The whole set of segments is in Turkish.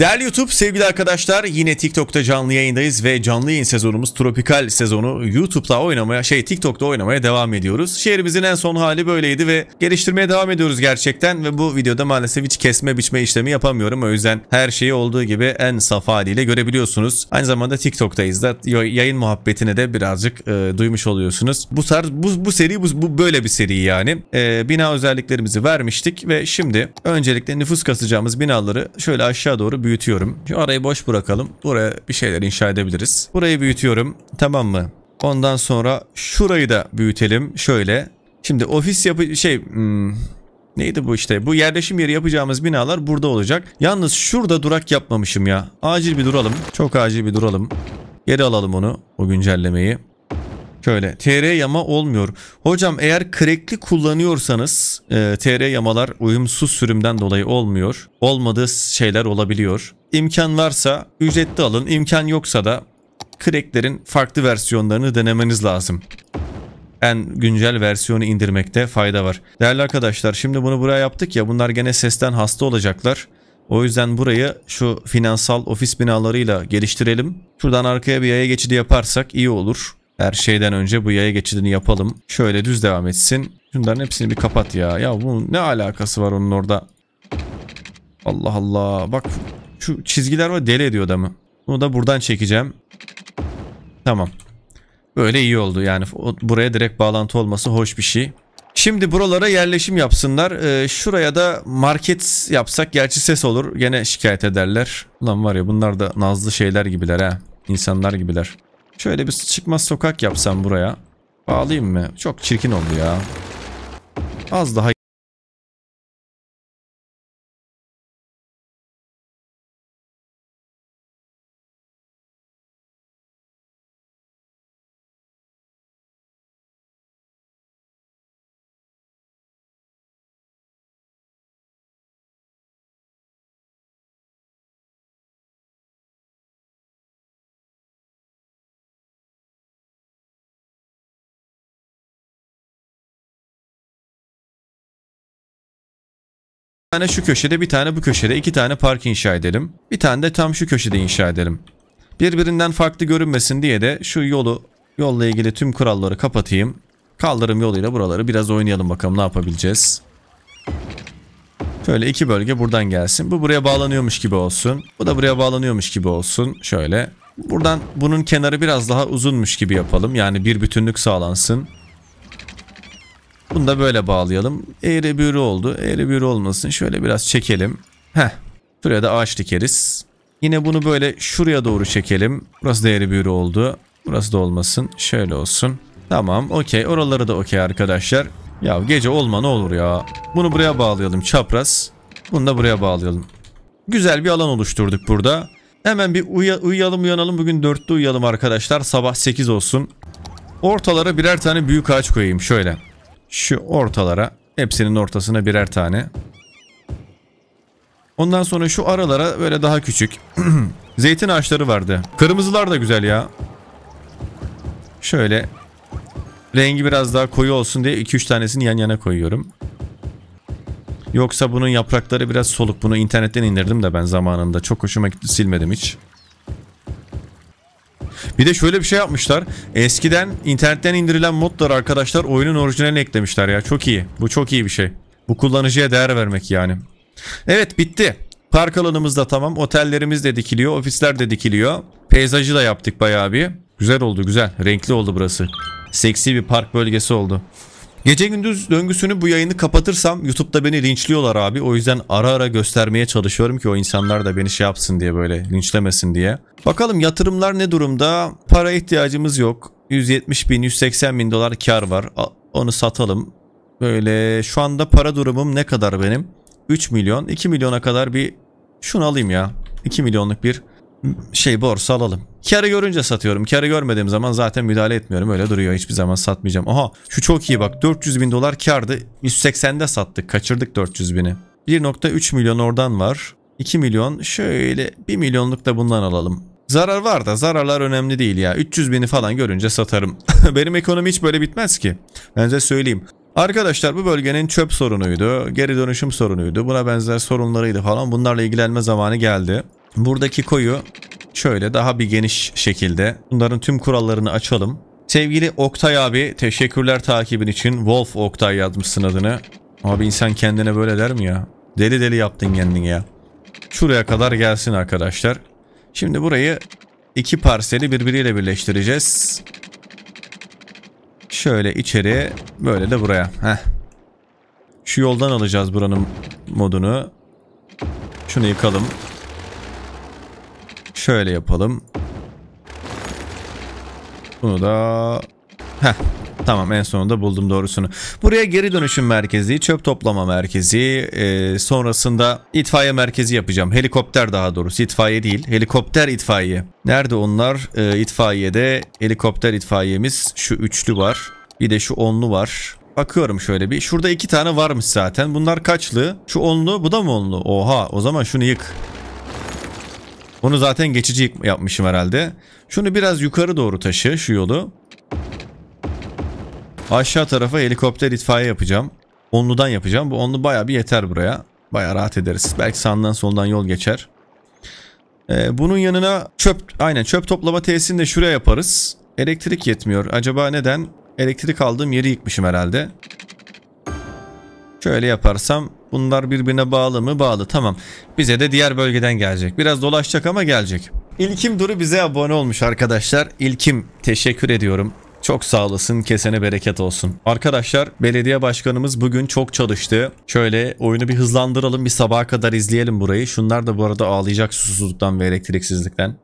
Değerli YouTube sevgili arkadaşlar yine TikTok'ta canlı yayındayız ve canlı yayın sezonumuz tropikal sezonu YouTube'da oynamaya şey TikTok'ta oynamaya devam ediyoruz. Şehrimizin en son hali böyleydi ve geliştirmeye devam ediyoruz gerçekten ve bu videoda maalesef hiç kesme biçme işlemi yapamıyorum. O yüzden her şeyi olduğu gibi en saf haliyle görebiliyorsunuz. Aynı zamanda TikTok'tayız da yayın muhabbetine de birazcık e, duymuş oluyorsunuz. Bu tarz bu, bu seri bu, bu böyle bir seri yani. E, bina özelliklerimizi vermiştik ve şimdi öncelikle nüfus kasacağımız binaları şöyle aşağı doğru büyütüyoruz büyütüyorum. Şu arayı boş bırakalım. Buraya bir şeyler inşa edebiliriz. Burayı büyütüyorum. Tamam mı? Ondan sonra şurayı da büyütelim. Şöyle. Şimdi ofis yapı şey hmm, neydi bu işte? Bu yerleşim yeri yapacağımız binalar burada olacak. Yalnız şurada durak yapmamışım ya. Acil bir duralım. Çok acil bir duralım. Geri alalım onu. O güncellemeyi. Şöyle TR yama olmuyor. Hocam eğer krekli kullanıyorsanız e, TR yamalar uyumsuz sürümden dolayı olmuyor. Olmadığı şeyler olabiliyor. İmkan varsa ücretli alın. İmkan yoksa da kreklerin farklı versiyonlarını denemeniz lazım. En güncel versiyonu indirmekte fayda var. Değerli arkadaşlar şimdi bunu buraya yaptık ya bunlar gene sesten hasta olacaklar. O yüzden burayı şu finansal ofis binalarıyla geliştirelim. Şuradan arkaya bir yaya geçidi yaparsak iyi olur. Her şeyden önce bu yaya geçidini yapalım. Şöyle düz devam etsin. Şunların hepsini bir kapat ya. Ya bunun ne alakası var onun orada? Allah Allah. Bak şu çizgiler var deli ediyor adamı. Bunu da buradan çekeceğim. Tamam. Böyle iyi oldu yani buraya direkt bağlantı olması hoş bir şey. Şimdi buralara yerleşim yapsınlar. Ee, şuraya da market yapsak gerçi ses olur. Gene şikayet ederler. Ulan var ya bunlar da nazlı şeyler gibiler ha. İnsanlar gibiler. Şöyle bir çıkmaz sokak yapsam buraya. Bağlayayım mı? Çok çirkin oldu ya. Az daha Bir tane şu köşede bir tane bu köşede iki tane park inşa edelim. Bir tane de tam şu köşede inşa edelim. Birbirinden farklı görünmesin diye de şu yolu yolla ilgili tüm kuralları kapatayım. Kaldırım yoluyla buraları biraz oynayalım bakalım ne yapabileceğiz. Şöyle iki bölge buradan gelsin. Bu buraya bağlanıyormuş gibi olsun. Bu da buraya bağlanıyormuş gibi olsun. Şöyle. Buradan bunun kenarı biraz daha uzunmuş gibi yapalım. Yani bir bütünlük sağlansın. Bunu da böyle bağlayalım. Eğri büğrü oldu. Eğri büğrü olmasın. Şöyle biraz çekelim. Heh. Şuraya da ağaç dikeriz. Yine bunu böyle şuraya doğru çekelim. Burası da eğri büğrü oldu. Burası da olmasın. Şöyle olsun. Tamam okey. Oraları da okey arkadaşlar. Ya gece olma ne olur ya. Bunu buraya bağlayalım çapraz. Bunu da buraya bağlayalım. Güzel bir alan oluşturduk burada. Hemen bir uya uyuyalım uyanalım. Bugün 4'te uyuyalım arkadaşlar. Sabah 8 olsun. Ortalara birer tane büyük ağaç koyayım şöyle. Şu ortalara. Hepsinin ortasına birer tane. Ondan sonra şu aralara böyle daha küçük. Zeytin ağaçları vardı. Kırmızılar da güzel ya. Şöyle rengi biraz daha koyu olsun diye 2-3 tanesini yan yana koyuyorum. Yoksa bunun yaprakları biraz soluk. Bunu internetten indirdim de ben zamanında. Çok hoşuma gitti silmedim hiç. Bir de şöyle bir şey yapmışlar. Eskiden internetten indirilen modlar arkadaşlar oyunun orijinaline eklemişler ya. Çok iyi. Bu çok iyi bir şey. Bu kullanıcıya değer vermek yani. Evet bitti. Park alanımız da tamam. Otellerimiz de dikiliyor. Ofisler de dikiliyor. Peyzajı da yaptık bayağı bir. Güzel oldu güzel. Renkli oldu burası. Seksi bir park bölgesi oldu. Gece gündüz döngüsünü bu yayını kapatırsam YouTube'da beni linçliyorlar abi. O yüzden ara ara göstermeye çalışıyorum ki o insanlar da beni şey yapsın diye böyle linçlemesin diye. Bakalım yatırımlar ne durumda? Para ihtiyacımız yok. 170 bin 180 bin dolar kar var. Onu satalım. Böyle şu anda para durumum ne kadar benim? 3 milyon 2 milyona kadar bir şunu alayım ya. 2 milyonluk bir şey borsa alalım. Karı görünce satıyorum. Karı görmediğim zaman zaten müdahale etmiyorum. Öyle duruyor. Hiçbir zaman satmayacağım. Oha şu çok iyi bak. 400 bin dolar kardı. 180'de sattık. Kaçırdık 400 bini. 1.3 milyon oradan var. 2 milyon şöyle 1 milyonluk da bundan alalım. Zarar var da zararlar önemli değil ya. 300 bini falan görünce satarım. Benim ekonomi hiç böyle bitmez ki. Ben size söyleyeyim. Arkadaşlar bu bölgenin çöp sorunuydu, geri dönüşüm sorunuydu, buna benzer sorunlarıydı falan bunlarla ilgilenme zamanı geldi. Buradaki koyu şöyle daha bir geniş şekilde bunların tüm kurallarını açalım. Sevgili Oktay abi teşekkürler takibin için. Wolf Oktay yazmışsın adını. Abi insan kendine böyle der mi ya? Deli deli yaptın kendini ya. Şuraya kadar gelsin arkadaşlar. Şimdi burayı iki parseli birbiriyle birleştireceğiz. Şöyle içeri böyle de buraya. Heh. Şu yoldan alacağız buranın modunu. Şunu yıkalım. Şöyle yapalım. Bunu da... Heh. Tamam en sonunda buldum doğrusunu. Buraya geri dönüşüm merkezi, çöp toplama merkezi, e, sonrasında itfaiye merkezi yapacağım. Helikopter daha doğrusu itfaiye değil. Helikopter itfaiye. Nerede onlar? E, itfaiyede helikopter itfaiyemiz şu üçlü var. Bir de şu onlu var. Bakıyorum şöyle bir. Şurada iki tane varmış zaten. Bunlar kaçlı? Şu onlu bu da mı onlu? Oha o zaman şunu yık. Bunu zaten geçici yapmışım herhalde. Şunu biraz yukarı doğru taşı şu yolu. Aşağı tarafa helikopter itfaiye yapacağım. Onludan yapacağım. Bu onlu baya bir yeter buraya. Baya rahat ederiz. Belki sağından soldan yol geçer. Ee, bunun yanına çöp aynen çöp toplama tesisini de şuraya yaparız. Elektrik yetmiyor. Acaba neden? Elektrik aldığım yeri yıkmışım herhalde. Şöyle yaparsam Bunlar birbirine bağlı mı? Bağlı. Tamam. Bize de diğer bölgeden gelecek. Biraz dolaşacak ama gelecek. İlkim Duru bize abone olmuş arkadaşlar. İlkim teşekkür ediyorum. Çok sağ olasın, kesene bereket olsun. Arkadaşlar belediye başkanımız bugün çok çalıştı. Şöyle oyunu bir hızlandıralım, bir sabaha kadar izleyelim burayı. Şunlar da bu arada ağlayacak susuzluktan ve elektriksizlikten.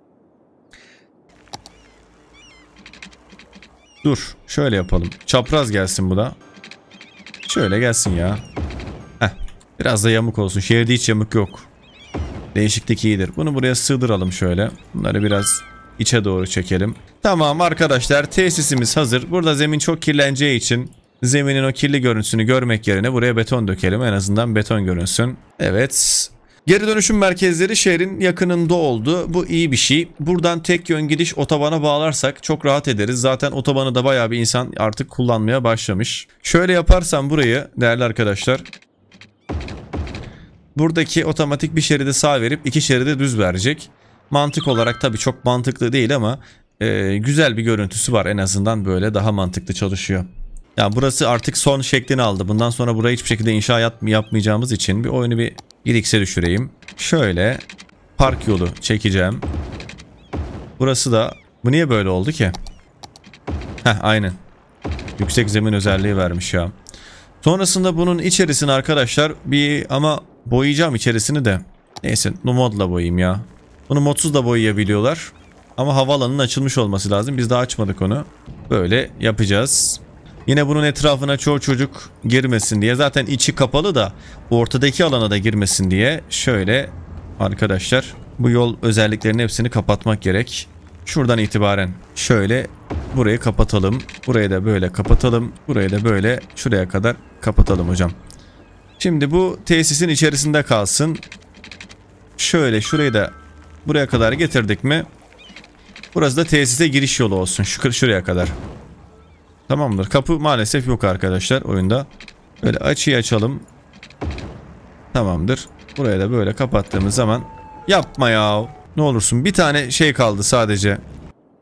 Dur, şöyle yapalım. Çapraz gelsin bu da. Şöyle gelsin ya. Biraz da yamuk olsun. Şehirde hiç yamuk yok. Değişiklik iyidir. Bunu buraya sığdıralım şöyle. Bunları biraz içe doğru çekelim. Tamam arkadaşlar tesisimiz hazır. Burada zemin çok kirleneceği için zeminin o kirli görüntüsünü görmek yerine buraya beton dökelim. En azından beton görünsün. Evet. Geri dönüşüm merkezleri şehrin yakınında oldu. Bu iyi bir şey. Buradan tek yön gidiş otobana bağlarsak çok rahat ederiz. Zaten otobanı da bayağı bir insan artık kullanmaya başlamış. Şöyle yaparsam burayı değerli arkadaşlar Buradaki otomatik bir şeridi sağ verip iki şeridi düz verecek. Mantık olarak tabii çok mantıklı değil ama e, güzel bir görüntüsü var en azından böyle daha mantıklı çalışıyor. Yani burası artık son şeklini aldı. Bundan sonra buraya hiçbir şekilde inşa yapmayacağımız için bir oyunu bir 1 düşüreyim. Şöyle park yolu çekeceğim. Burası da bu niye böyle oldu ki? Heh aynen. Yüksek zemin özelliği vermiş ya. Sonrasında bunun içerisine arkadaşlar bir ama Boyayacağım içerisini de. Neyse modla boyayayım ya. Bunu modsuz da boyayabiliyorlar. Ama havaalanının açılmış olması lazım. Biz daha açmadık onu. Böyle yapacağız. Yine bunun etrafına çoğu çocuk girmesin diye. Zaten içi kapalı da ortadaki alana da girmesin diye. Şöyle arkadaşlar bu yol özelliklerinin hepsini kapatmak gerek. Şuradan itibaren şöyle burayı kapatalım. Burayı da böyle kapatalım. Burayı da böyle şuraya kadar kapatalım hocam. Şimdi bu tesisin içerisinde kalsın. Şöyle şurayı da buraya kadar getirdik mi? Burası da tesise giriş yolu olsun. Şu şuraya kadar. Tamamdır. Kapı maalesef yok arkadaşlar oyunda. Böyle açıyı açalım. Tamamdır. Buraya da böyle kapattığımız zaman yapma ya. Ne olursun bir tane şey kaldı sadece.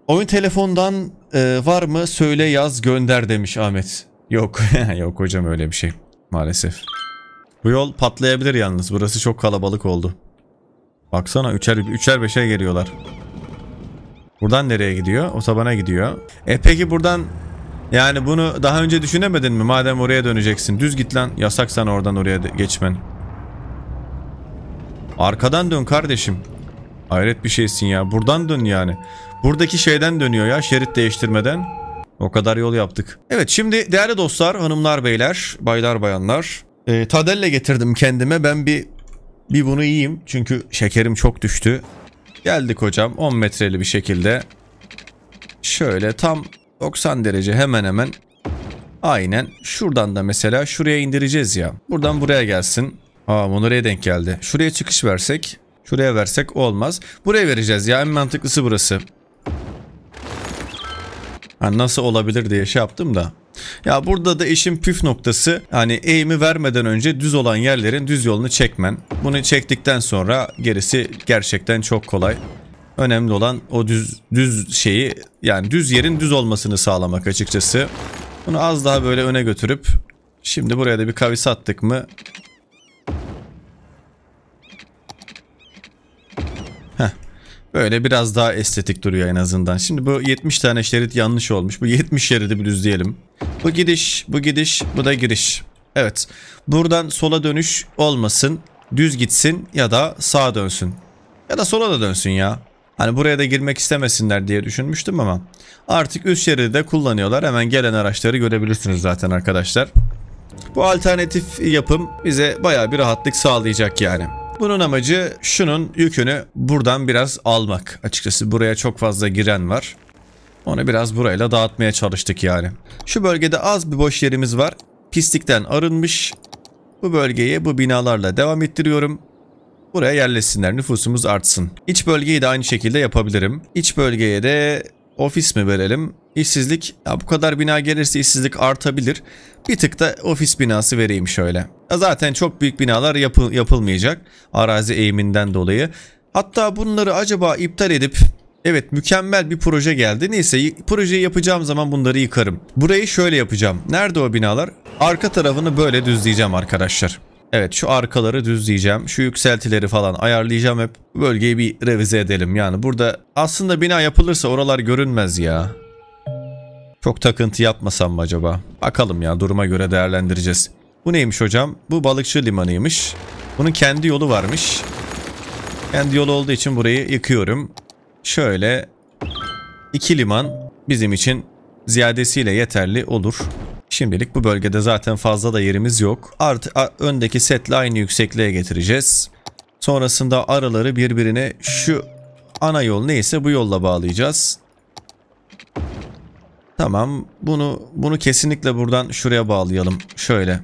Oyun telefondan e, var mı söyle yaz gönder demiş Ahmet. Yok. yok hocam öyle bir şey maalesef. Bu yol patlayabilir yalnız. Burası çok kalabalık oldu. Baksana üçer, üçer beşer geliyorlar. Buradan nereye gidiyor? Otobana gidiyor. E peki buradan yani bunu daha önce düşünemedin mi? Madem oraya döneceksin. Düz git lan. Yasak sana oradan oraya geçmen. Arkadan dön kardeşim. Hayret bir şeysin ya. Buradan dön yani. Buradaki şeyden dönüyor ya şerit değiştirmeden. O kadar yol yaptık. Evet şimdi değerli dostlar, hanımlar, beyler, baylar, bayanlar. E, ee, tadelle getirdim kendime. Ben bir bir bunu yiyeyim. Çünkü şekerim çok düştü. Geldik hocam 10 metreli bir şekilde. Şöyle tam 90 derece hemen hemen. Aynen. Şuradan da mesela şuraya indireceğiz ya. Buradan buraya gelsin. Aa monoraya denk geldi. Şuraya çıkış versek. Şuraya versek olmaz. Buraya vereceğiz ya. En mantıklısı burası. Ha, nasıl olabilir diye şey yaptım da. Ya burada da işin püf noktası hani eğimi vermeden önce düz olan yerlerin düz yolunu çekmen. Bunu çektikten sonra gerisi gerçekten çok kolay. Önemli olan o düz düz şeyi yani düz yerin düz olmasını sağlamak açıkçası. Bunu az daha böyle öne götürüp şimdi buraya da bir kavis attık mı Böyle biraz daha estetik duruyor en azından. Şimdi bu 70 tane şerit yanlış olmuş. Bu 70 şeridi bir diyelim. Bu gidiş, bu gidiş, bu da giriş. Evet. Buradan sola dönüş olmasın. Düz gitsin ya da sağa dönsün. Ya da sola da dönsün ya. Hani buraya da girmek istemesinler diye düşünmüştüm ama artık üst şeridi de kullanıyorlar. Hemen gelen araçları görebilirsiniz zaten arkadaşlar. Bu alternatif yapım bize baya bir rahatlık sağlayacak yani. Bunun amacı şunun yükünü buradan biraz almak. Açıkçası buraya çok fazla giren var. Onu biraz burayla dağıtmaya çalıştık yani. Şu bölgede az bir boş yerimiz var. Pislikten arınmış. Bu bölgeye bu binalarla devam ettiriyorum. Buraya yerleşsinler nüfusumuz artsın. İç bölgeyi de aynı şekilde yapabilirim. İç bölgeye de ofis mi verelim? İşsizlik ya bu kadar bina gelirse işsizlik artabilir. Bir tık da ofis binası vereyim şöyle. Zaten çok büyük binalar yapı, yapılmayacak arazi eğiminden dolayı. Hatta bunları acaba iptal edip Evet mükemmel bir proje geldi. Neyse projeyi yapacağım zaman bunları yıkarım. Burayı şöyle yapacağım. Nerede o binalar? Arka tarafını böyle düzleyeceğim arkadaşlar. Evet şu arkaları düzleyeceğim. Şu yükseltileri falan ayarlayacağım hep. Bölgeyi bir revize edelim. Yani burada aslında bina yapılırsa oralar görünmez ya. Çok takıntı yapmasam mı acaba? Bakalım ya duruma göre değerlendireceğiz. Bu neymiş hocam? Bu balıkçı limanıymış. Bunun kendi yolu varmış. Kendi yolu olduğu için burayı yıkıyorum. Şöyle iki liman bizim için ziyadesiyle yeterli olur. Şimdilik bu bölgede zaten fazla da yerimiz yok. Artı öndeki setle aynı yüksekliğe getireceğiz. Sonrasında araları birbirine şu ana yol neyse bu yolla bağlayacağız. Tamam bunu bunu kesinlikle buradan şuraya bağlayalım. Şöyle.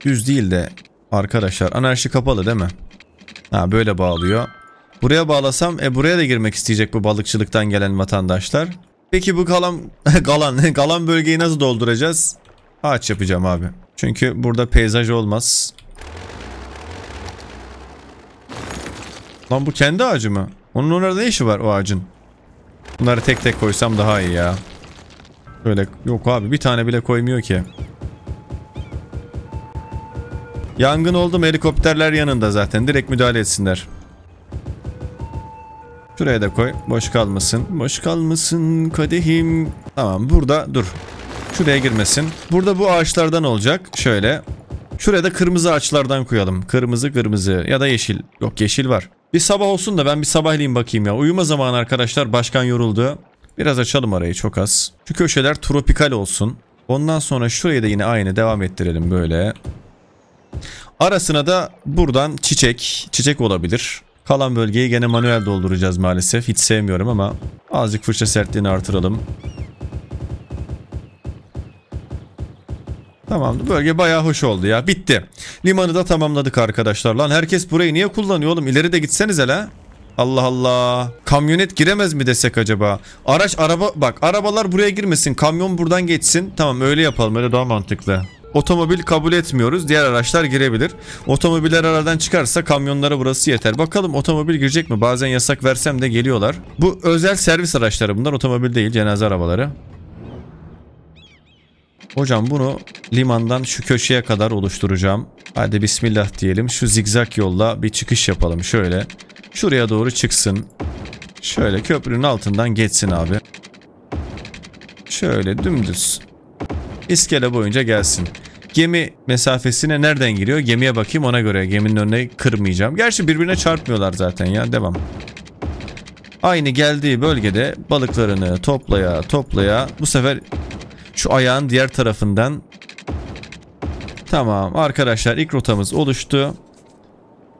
Düz değil de arkadaşlar anarşi kapalı değil mi? Ha böyle bağlıyor. Buraya bağlasam e buraya da girmek isteyecek bu balıkçılıktan gelen vatandaşlar. Peki bu kalan kalan kalan bölgeyi nasıl dolduracağız? Ağaç yapacağım abi. Çünkü burada peyzaj olmaz. Lan bu kendi ağacı mı? Onun orada ne işi var o ağacın? Bunları tek tek koysam daha iyi ya. Şöyle yok abi bir tane bile koymuyor ki. Yangın oldu mu helikopterler yanında zaten. Direkt müdahale etsinler. Şuraya da koy. Boş kalmasın. Boş kalmasın kadehim. Tamam burada dur. Şuraya girmesin. Burada bu ağaçlardan olacak. Şöyle. Şuraya da kırmızı ağaçlardan koyalım. Kırmızı kırmızı ya da yeşil. Yok yeşil var. Bir sabah olsun da ben bir sabahleyin bakayım ya. Uyuma zamanı arkadaşlar. Başkan yoruldu. Biraz açalım arayı çok az. Şu köşeler tropikal olsun. Ondan sonra şuraya da yine aynı devam ettirelim böyle. Arasına da buradan çiçek. Çiçek olabilir. Kalan bölgeyi gene manuel dolduracağız maalesef. Hiç sevmiyorum ama azıcık fırça sertliğini artıralım. Tamamdı bölge baya hoş oldu ya bitti. Limanı da tamamladık arkadaşlar. Lan herkes burayı niye kullanıyor oğlum İleri de gitsenize la. Allah Allah. Kamyonet giremez mi desek acaba? Araç araba bak arabalar buraya girmesin. Kamyon buradan geçsin. Tamam öyle yapalım öyle daha mantıklı. Otomobil kabul etmiyoruz. Diğer araçlar girebilir. Otomobiller aradan çıkarsa kamyonlara burası yeter. Bakalım otomobil girecek mi? Bazen yasak versem de geliyorlar. Bu özel servis araçları bunlar. Otomobil değil cenaze arabaları. Hocam bunu limandan şu köşeye kadar oluşturacağım. Hadi bismillah diyelim. Şu zigzag yolla bir çıkış yapalım şöyle. Şuraya doğru çıksın. Şöyle köprünün altından geçsin abi. Şöyle dümdüz. İskele boyunca gelsin. Gemi mesafesine nereden giriyor? Gemiye bakayım ona göre. Geminin önüne kırmayacağım. Gerçi birbirine çarpmıyorlar zaten ya. Devam. Aynı geldiği bölgede balıklarını toplaya toplaya bu sefer şu ayağın diğer tarafından Tamam arkadaşlar ilk rotamız oluştu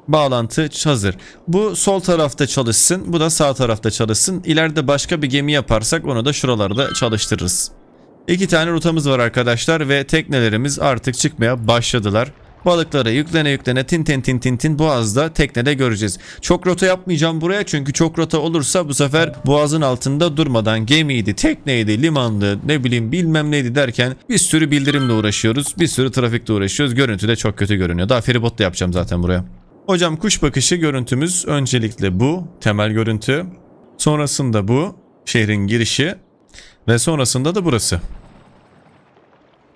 bağlantı hazır. Bu sol tarafta çalışsın. Bu da sağ tarafta çalışsın. İleride başka bir gemi yaparsak onu da şuralarda çalıştırırız. İki tane rotamız var arkadaşlar ve teknelerimiz artık çıkmaya başladılar. Balıkları yüklene yüklene tin tin tin tin tin boğazda teknede göreceğiz. Çok rota yapmayacağım buraya çünkü çok rota olursa bu sefer boğazın altında durmadan gemiydi, tekneydi, limandı, ne bileyim bilmem neydi derken bir sürü bildirimle uğraşıyoruz. Bir sürü trafikle uğraşıyoruz. Görüntü de çok kötü görünüyor. Daha feribotla yapacağım zaten buraya. Hocam kuş bakışı görüntümüz öncelikle bu temel görüntü. Sonrasında bu şehrin girişi ve sonrasında da burası.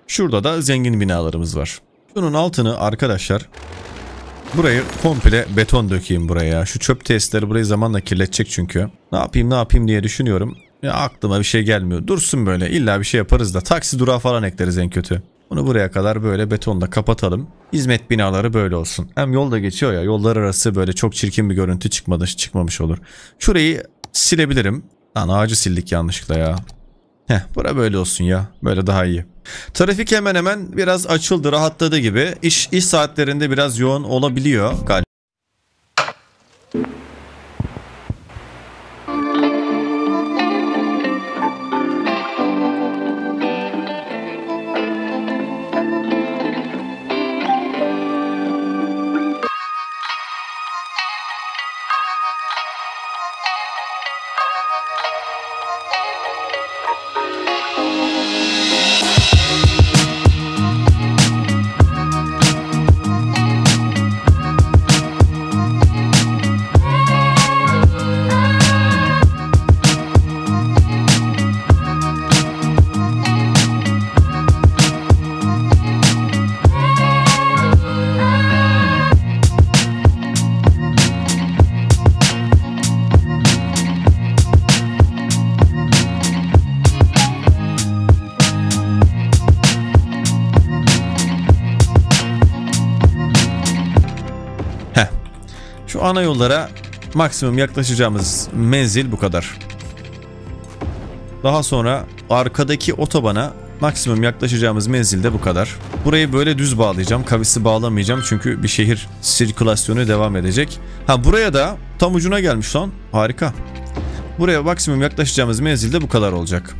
Şurada da zengin binalarımız var. Bunun altını arkadaşlar burayı komple beton dökeyim buraya. Şu çöp testleri burayı zamanla kirletecek çünkü. Ne yapayım ne yapayım diye düşünüyorum. Ya aklıma bir şey gelmiyor. Dursun böyle illa bir şey yaparız da taksi durağı falan ekleriz en kötü. Bunu buraya kadar böyle betonla kapatalım. Hizmet binaları böyle olsun. Hem yol da geçiyor ya yollar arası böyle çok çirkin bir görüntü çıkmadı, çıkmamış olur. Şurayı silebilirim. Lan ağacı sildik yanlışlıkla ya. Heh bura böyle olsun ya. Böyle daha iyi. Trafik hemen hemen biraz açıldı rahatladı gibi. İş, iş saatlerinde biraz yoğun olabiliyor galiba. Thank you. ana yollara maksimum yaklaşacağımız menzil bu kadar. Daha sonra arkadaki otobana maksimum yaklaşacağımız menzil de bu kadar. Burayı böyle düz bağlayacağım. Kavisi bağlamayacağım çünkü bir şehir sirkülasyonu devam edecek. Ha buraya da tam ucuna gelmiş son Harika. Buraya maksimum yaklaşacağımız menzil de bu kadar olacak.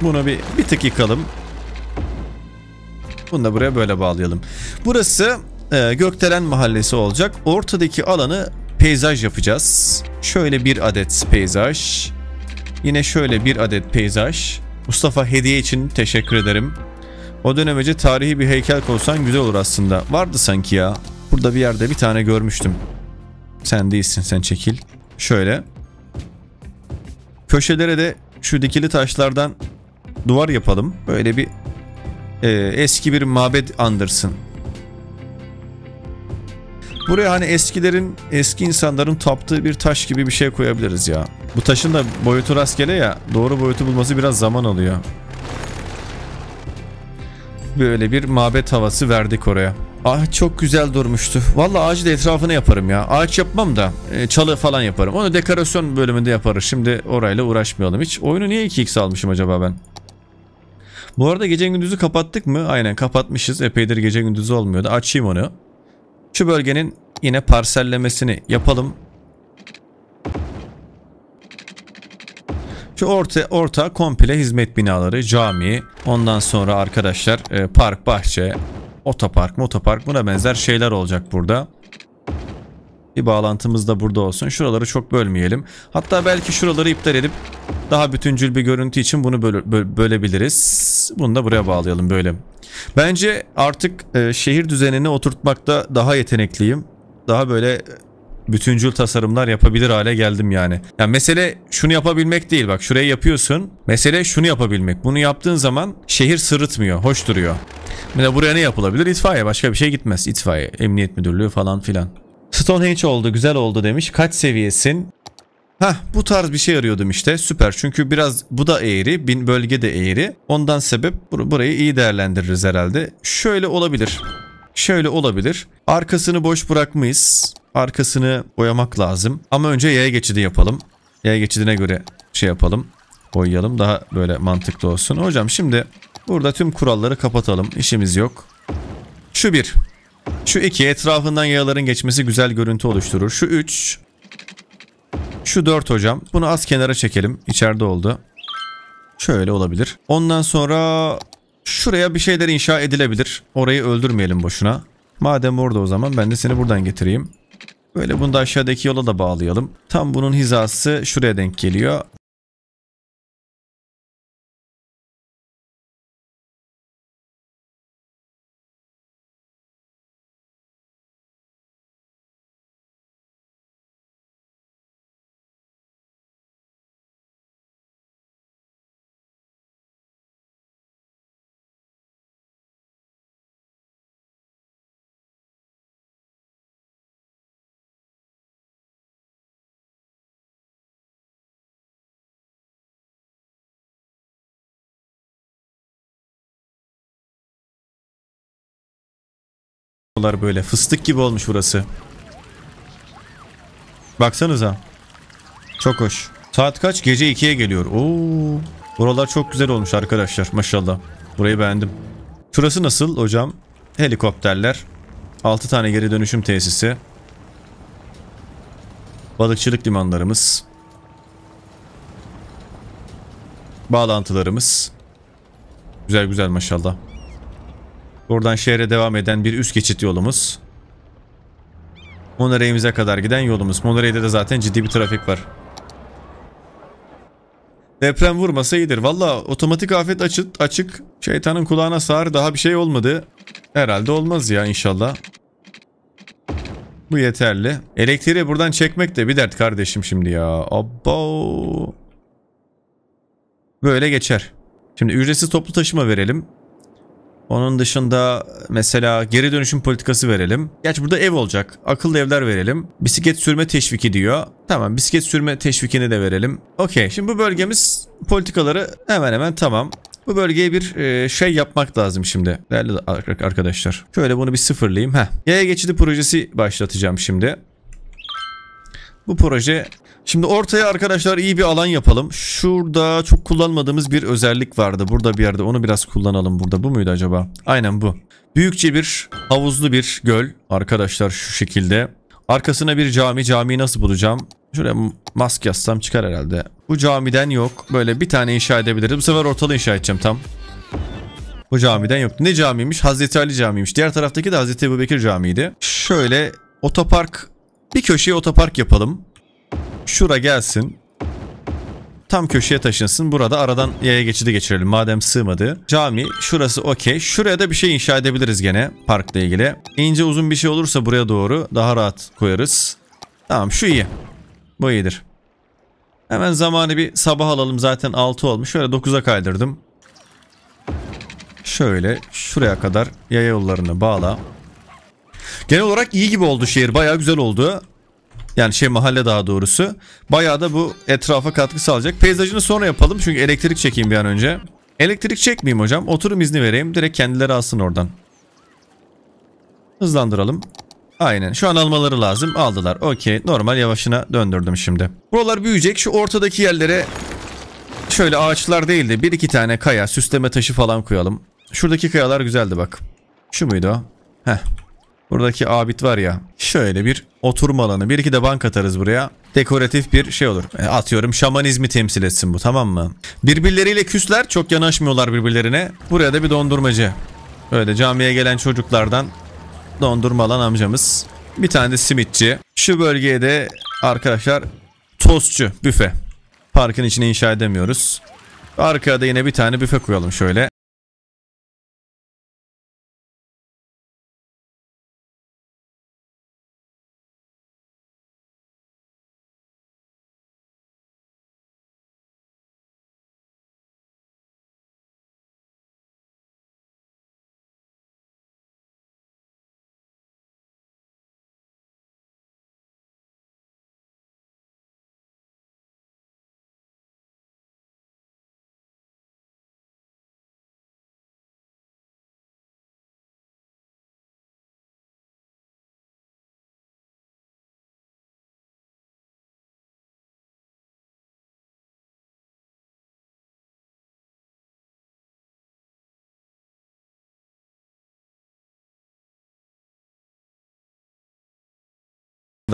Bunu bir, bir tık yıkalım. Bunu da buraya böyle bağlayalım. Burası e, Gökdelen Mahallesi olacak. Ortadaki alanı peyzaj yapacağız. Şöyle bir adet peyzaj. Yine şöyle bir adet peyzaj. Mustafa hediye için teşekkür ederim. O dönemece tarihi bir heykel koysan güzel olur aslında. Vardı sanki ya. Burada bir yerde bir tane görmüştüm. Sen değilsin sen çekil. Şöyle. Köşelere de şu dikili taşlardan duvar yapalım. Böyle bir e, eski bir mabet andırsın. Buraya hani eskilerin, eski insanların taptığı bir taş gibi bir şey koyabiliriz ya. Bu taşın da boyutu rastgele ya. Doğru boyutu bulması biraz zaman alıyor. Böyle bir mabet havası verdik oraya. Ah çok güzel durmuştu. Valla ağacı da etrafını yaparım ya. Ağaç yapmam da e, çalı falan yaparım. Onu dekorasyon bölümünde yaparız. Şimdi orayla uğraşmayalım hiç. Oyunu niye 2x almışım acaba ben? Bu arada gece gündüzü kapattık mı? Aynen kapatmışız. Epeydir gece gündüzü olmuyordu. Açayım onu. Şu bölgenin yine parsellemesini yapalım. Şu orta, orta komple hizmet binaları, cami, ondan sonra arkadaşlar e, park, bahçe, otopark, motopark buna benzer şeyler olacak burada. Bir bağlantımız da burada olsun. Şuraları çok bölmeyelim. Hatta belki şuraları iptal edip daha bütüncül bir görüntü için bunu böl bö bölebiliriz. Bunu da buraya bağlayalım böyle. Bence artık e, şehir düzenini oturtmakta daha yetenekliyim. Daha böyle e, bütüncül tasarımlar yapabilir hale geldim yani. Yani mesele şunu yapabilmek değil bak şuraya yapıyorsun. Mesele şunu yapabilmek. Bunu yaptığın zaman şehir sırıtmıyor, hoş duruyor. Mesela buraya ne yapılabilir? İtfaiye başka bir şey gitmez. İtfaiye, emniyet müdürlüğü falan filan. Stonehenge oldu güzel oldu demiş. Kaç seviyesin? Hah bu tarz bir şey arıyordum işte süper çünkü biraz bu da eğri bin bölge de eğri ondan sebep bur burayı iyi değerlendiririz herhalde. Şöyle olabilir şöyle olabilir arkasını boş bırakmayız arkasını boyamak lazım ama önce yaya geçidi yapalım yaya geçidine göre şey yapalım boyayalım daha böyle mantıklı olsun. Hocam şimdi burada tüm kuralları kapatalım işimiz yok şu bir şu 2 etrafından yayaların geçmesi güzel görüntü oluşturur. Şu 3. Şu 4 hocam. Bunu az kenara çekelim. İçeride oldu. Şöyle olabilir. Ondan sonra şuraya bir şeyler inşa edilebilir. Orayı öldürmeyelim boşuna. Madem orada o zaman ben de seni buradan getireyim. Böyle bunu da aşağıdaki yola da bağlayalım. Tam bunun hizası şuraya denk geliyor. Dolar böyle. Fıstık gibi olmuş burası. Baksanıza. Çok hoş. Saat kaç? Gece 2'ye geliyor. Oo. Buralar çok güzel olmuş arkadaşlar. Maşallah. Burayı beğendim. Şurası nasıl hocam? Helikopterler. 6 tane geri dönüşüm tesisi. Balıkçılık limanlarımız. Bağlantılarımız. Güzel güzel maşallah. Buradan şehre devam eden bir üst geçit yolumuz. Monoray'imize kadar giden yolumuz. Monoray'da de zaten ciddi bir trafik var. Deprem vurmasa iyidir. Valla otomatik afet açık, açık. Şeytanın kulağına sağır daha bir şey olmadı. Herhalde olmaz ya inşallah. Bu yeterli. Elektriği buradan çekmek de bir dert kardeşim şimdi ya. Abba. Böyle geçer. Şimdi ücretsiz toplu taşıma verelim. Onun dışında mesela geri dönüşüm politikası verelim. Gerçi burada ev olacak. Akıllı evler verelim. Bisiklet sürme teşviki diyor. Tamam bisiklet sürme teşvikini de verelim. Okey şimdi bu bölgemiz politikaları hemen hemen tamam. Bu bölgeye bir e, şey yapmak lazım şimdi değerli arkadaşlar. Şöyle bunu bir sıfırlayayım. Heh. Yaya geçidi projesi başlatacağım şimdi. Bu proje Şimdi ortaya arkadaşlar iyi bir alan yapalım. Şurada çok kullanmadığımız bir özellik vardı. Burada bir yerde onu biraz kullanalım. Burada bu muydu acaba? Aynen bu. Büyükçe bir havuzlu bir göl. Arkadaşlar şu şekilde. Arkasına bir cami. Camiyi nasıl bulacağım? Şuraya mask yazsam çıkar herhalde. Bu camiden yok. Böyle bir tane inşa edebiliriz. Bu sefer ortalığı inşa edeceğim tam. Bu camiden yok Ne camiymiş? Hazreti Ali camiymiş Diğer taraftaki de Hazreti Ebu Bekir Camii'ydi. Şöyle otopark bir köşeye otopark yapalım. Şura gelsin. Tam köşeye taşınsın. Burada aradan yaya geçidi geçirelim. Madem sığmadı. Cami. Şurası okey. Şuraya da bir şey inşa edebiliriz gene. Parkla ilgili. İnce uzun bir şey olursa buraya doğru daha rahat koyarız. Tamam şu iyi. Bu iyidir. Hemen zamanı bir sabah alalım. Zaten 6 olmuş. Şöyle 9'a kaydırdım. Şöyle şuraya kadar yaya yollarını bağla. Genel olarak iyi gibi oldu şehir. Baya güzel oldu. Yani şey mahalle daha doğrusu. Bayağı da bu etrafa katkı sağlayacak. Peyzajını sonra yapalım çünkü elektrik çekeyim bir an önce. Elektrik çekmeyeyim hocam. Oturum izni vereyim. Direkt kendileri alsın oradan. Hızlandıralım. Aynen. Şu an almaları lazım. Aldılar. Okey. Normal yavaşına döndürdüm şimdi. Buralar büyüyecek. Şu ortadaki yerlere şöyle ağaçlar değildi, bir iki tane kaya, süsleme taşı falan koyalım. Şuradaki kayalar güzeldi bak. Şu muydu o? Heh. Buradaki abit var ya. Şöyle bir oturma alanı. Bir iki de bank atarız buraya. Dekoratif bir şey olur. E, atıyorum şamanizmi temsil etsin bu tamam mı? Birbirleriyle küsler. Çok yanaşmıyorlar birbirlerine. Buraya da bir dondurmacı. Öyle camiye gelen çocuklardan dondurma alan amcamız. Bir tane de simitçi. Şu bölgeye de arkadaşlar tostçu büfe. Parkın içine inşa edemiyoruz. Arkada yine bir tane büfe koyalım şöyle.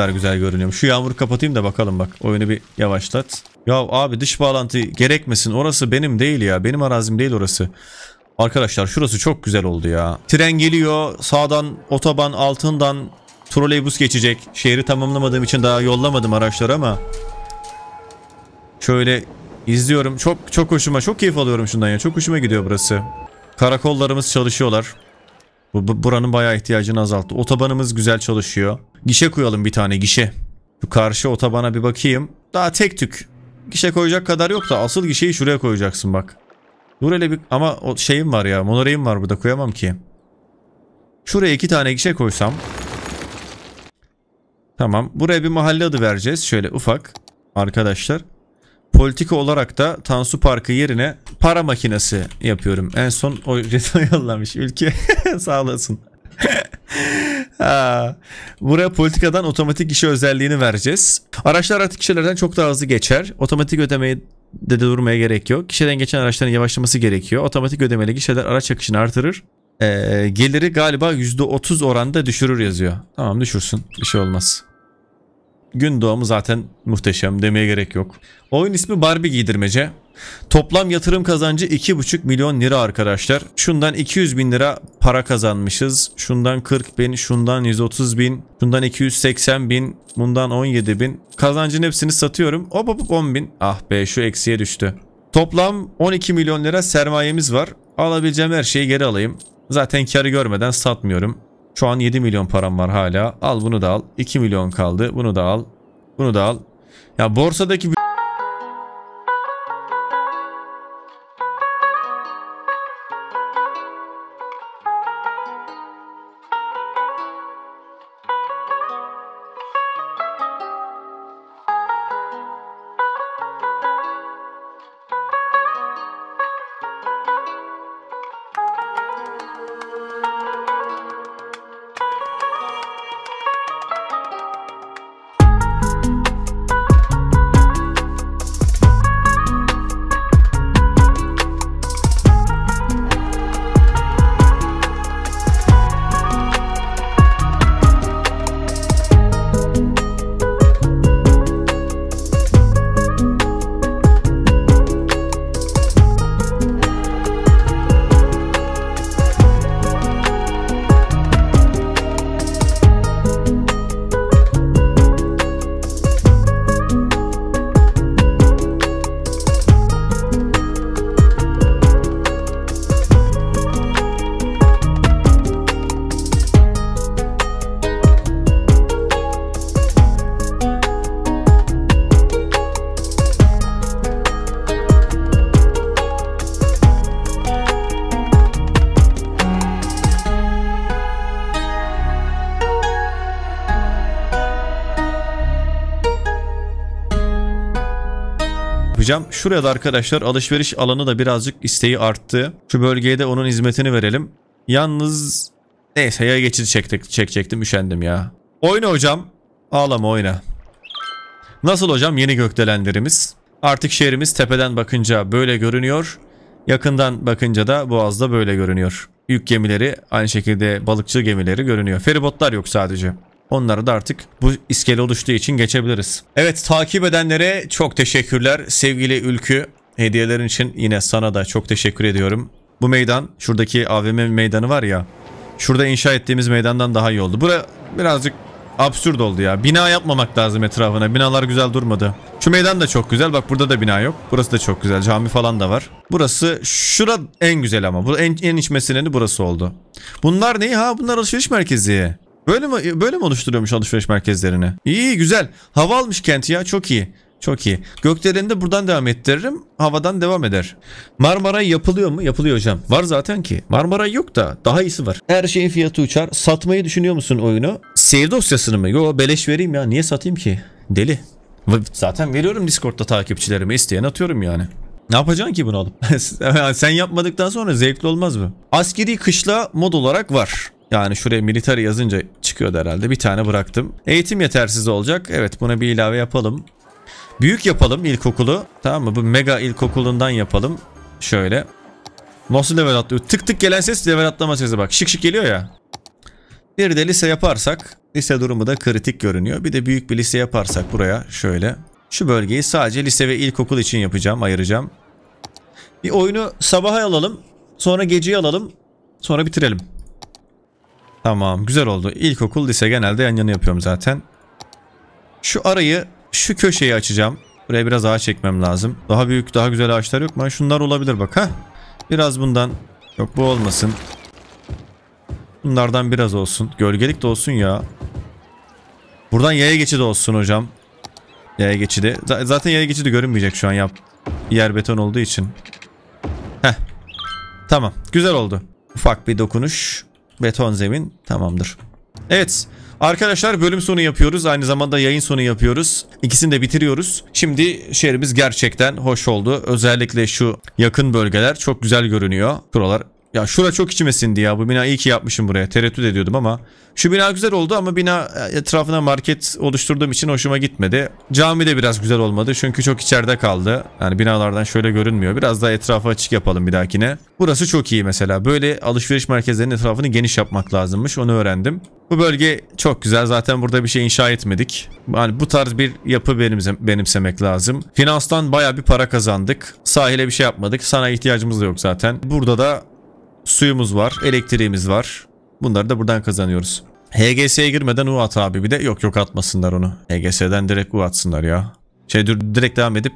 kadar güzel görünüyor. Şu yağmuru kapatayım da bakalım bak. Oyunu bir yavaşlat. Ya abi dış bağlantı gerekmesin. Orası benim değil ya. Benim arazim değil orası. Arkadaşlar şurası çok güzel oldu ya. Tren geliyor. Sağdan otoban altından troleybus geçecek. Şehri tamamlamadığım için daha yollamadım araçları ama. Şöyle izliyorum. Çok çok hoşuma çok keyif alıyorum şundan ya. Çok hoşuma gidiyor burası. Karakollarımız çalışıyorlar. Bu, bu buranın bayağı ihtiyacını azalttı. Otobanımız güzel çalışıyor. Gişe koyalım bir tane gişe. Şu karşı otobana bir bakayım. Daha tek tük. Gişe koyacak kadar yok da asıl gişeyi şuraya koyacaksın bak. Dur hele bir ama o şeyim var ya monorayım var burada koyamam ki. Şuraya iki tane gişe koysam. Tamam buraya bir mahalle adı vereceğiz şöyle ufak arkadaşlar politika olarak da Tansu Parkı yerine para makinesi yapıyorum. En son o jeton yollamış ülke. Sağ olasın. ha, buraya politikadan otomatik işe özelliğini vereceğiz. Araçlar artık kişilerden çok daha hızlı geçer. Otomatik ödemeyi de durmaya gerek yok. Kişiden geçen araçların yavaşlaması gerekiyor. Otomatik ödemeli kişiler araç akışını artırır. Ee, geliri galiba %30 oranda düşürür yazıyor. Tamam düşürsün. Bir şey olmaz. Gün doğumu zaten muhteşem demeye gerek yok. Oyun ismi Barbie giydirmece. Toplam yatırım kazancı 2,5 milyon lira arkadaşlar. Şundan 200 bin lira para kazanmışız. Şundan 40 bin, şundan 130 bin, şundan 280 bin, bundan 17 bin. Kazancın hepsini satıyorum. Hop hop 10 bin. Ah be şu eksiye düştü. Toplam 12 milyon lira sermayemiz var. Alabileceğim her şeyi geri alayım. Zaten karı görmeden satmıyorum. Şu an 7 milyon param var hala. Al bunu da al. 2 milyon kaldı. Bunu da al. Bunu da al. Ya borsadaki Şuraya da arkadaşlar alışveriş alanı da birazcık isteği arttı. Şu bölgeye de onun hizmetini verelim. Yalnız neyse ya geçidi çektik, çekecektim üşendim ya. Oyna hocam. Ağlama oyna. Nasıl hocam yeni gökdelenlerimiz? Artık şehrimiz tepeden bakınca böyle görünüyor. Yakından bakınca da boğazda böyle görünüyor. Yük gemileri aynı şekilde balıkçı gemileri görünüyor. Feribotlar yok sadece. Onları da artık bu iskele oluştuğu için geçebiliriz. Evet takip edenlere çok teşekkürler. Sevgili Ülkü hediyelerin için yine sana da çok teşekkür ediyorum. Bu meydan şuradaki AVM meydanı var ya. Şurada inşa ettiğimiz meydandan daha iyi oldu. Bura birazcık absürt oldu ya. Bina yapmamak lazım etrafına. Binalar güzel durmadı. Şu meydan da çok güzel. Bak burada da bina yok. Burası da çok güzel. Cami falan da var. Burası şura en güzel ama. en, en iç meseleni burası oldu. Bunlar ne ha? Bunlar alışveriş merkezi. Böyle mi, böyle mi oluşturuyormuş alışveriş merkezlerini? İyi güzel. Hava almış kent ya çok iyi. Çok iyi. Gökdelen'i de buradan devam ettiririm. Havadan devam eder. Marmaray yapılıyor mu? Yapılıyor hocam. Var zaten ki. Marmaray yok da daha iyisi var. Her şeyin fiyatı uçar. Satmayı düşünüyor musun oyunu? Save dosyasını mı? Yo beleş vereyim ya. Niye satayım ki? Deli. Zaten veriyorum Discord'da takipçilerime. isteyen atıyorum yani. Ne yapacaksın ki bunu alıp? Sen yapmadıktan sonra zevkli olmaz mı? Askeri kışla mod olarak var. Yani şuraya militer yazınca çıkıyordu herhalde. Bir tane bıraktım. Eğitim yetersiz olacak. Evet buna bir ilave yapalım. Büyük yapalım ilkokulu. Tamam mı? Bu mega ilkokulundan yapalım. Şöyle. Nasıl level atlıyor? Tık tık gelen ses level atlama sesi bak. Şık şık geliyor ya. Bir de lise yaparsak lise durumu da kritik görünüyor. Bir de büyük bir lise yaparsak buraya şöyle. Şu bölgeyi sadece lise ve ilkokul için yapacağım, ayıracağım. Bir oyunu sabaha alalım. Sonra geceyi alalım. Sonra bitirelim. Tamam güzel oldu. İlkokul lise genelde yan yana yapıyorum zaten. Şu arayı şu köşeyi açacağım. Buraya biraz ağaç çekmem lazım. Daha büyük daha güzel ağaçlar yok mu? Şunlar olabilir bak ha. Biraz bundan. Yok bu olmasın. Bunlardan biraz olsun. Gölgelik de olsun ya. Buradan yaya geçidi olsun hocam. Yaya geçidi. Z zaten yaya geçidi görünmeyecek şu an yap. Yer beton olduğu için. Heh. Tamam. Güzel oldu. Ufak bir dokunuş. Beton zemin tamamdır. Evet arkadaşlar bölüm sonu yapıyoruz. Aynı zamanda yayın sonu yapıyoruz. İkisini de bitiriyoruz. Şimdi şehrimiz gerçekten hoş oldu. Özellikle şu yakın bölgeler çok güzel görünüyor. Buralar ya şura çok içime sindi ya. Bu bina iyi ki yapmışım buraya. Tereddüt ediyordum ama. Şu bina güzel oldu ama bina e, etrafına market oluşturduğum için hoşuma gitmedi. Cami de biraz güzel olmadı. Çünkü çok içeride kaldı. Yani binalardan şöyle görünmüyor. Biraz daha etrafı açık yapalım bir dahakine. Burası çok iyi mesela. Böyle alışveriş merkezlerinin etrafını geniş yapmak lazımmış. Onu öğrendim. Bu bölge çok güzel. Zaten burada bir şey inşa etmedik. Yani bu tarz bir yapı benimsemek lazım. Finanstan baya bir para kazandık. Sahile bir şey yapmadık. Sana ihtiyacımız da yok zaten. Burada da Suyumuz var, elektriğimiz var. Bunları da buradan kazanıyoruz. HGS'ye girmeden uat abi bir de. Yok yok atmasınlar onu. HGS'den direkt U ya. Şey dur direkt devam edip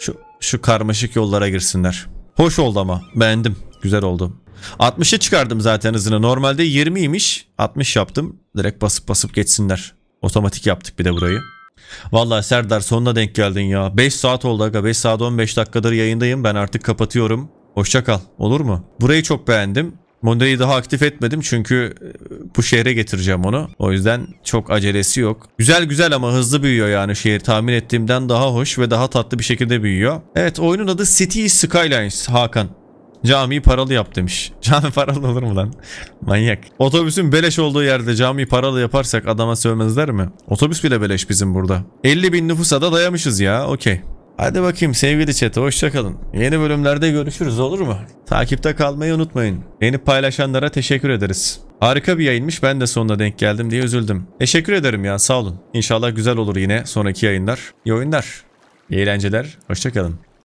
şu, şu karmaşık yollara girsinler. Hoş oldu ama beğendim. Güzel oldu. 60'a çıkardım zaten hızını. Normalde 20'ymiş. 60 yaptım. Direkt basıp basıp geçsinler. Otomatik yaptık bir de burayı. Vallahi Serdar sonuna denk geldin ya. 5 saat oldu aga. 5 saat 15 dakikadır yayındayım. Ben artık kapatıyorum. Hoşça kal. Olur mu? Burayı çok beğendim. Monda'yı daha aktif etmedim çünkü e, bu şehre getireceğim onu. O yüzden çok acelesi yok. Güzel güzel ama hızlı büyüyor yani şehir tahmin ettiğimden daha hoş ve daha tatlı bir şekilde büyüyor. Evet oyunun adı City Skylines Hakan. Camiyi paralı yap demiş. Cami paralı olur mu lan? Manyak. Otobüsün beleş olduğu yerde camiyi paralı yaparsak adama sövmezler mi? Otobüs bile beleş bizim burada. 50 bin nüfusa da dayamışız ya okey. Hadi bakayım sevgili chat hoşçakalın. Yeni bölümlerde görüşürüz olur mu? Takipte kalmayı unutmayın. Beni paylaşanlara teşekkür ederiz. Harika bir yayınmış ben de sonuna denk geldim diye üzüldüm. Teşekkür ederim ya sağ olun. İnşallah güzel olur yine sonraki yayınlar. İyi oyunlar. İyi eğlenceler. Hoşçakalın.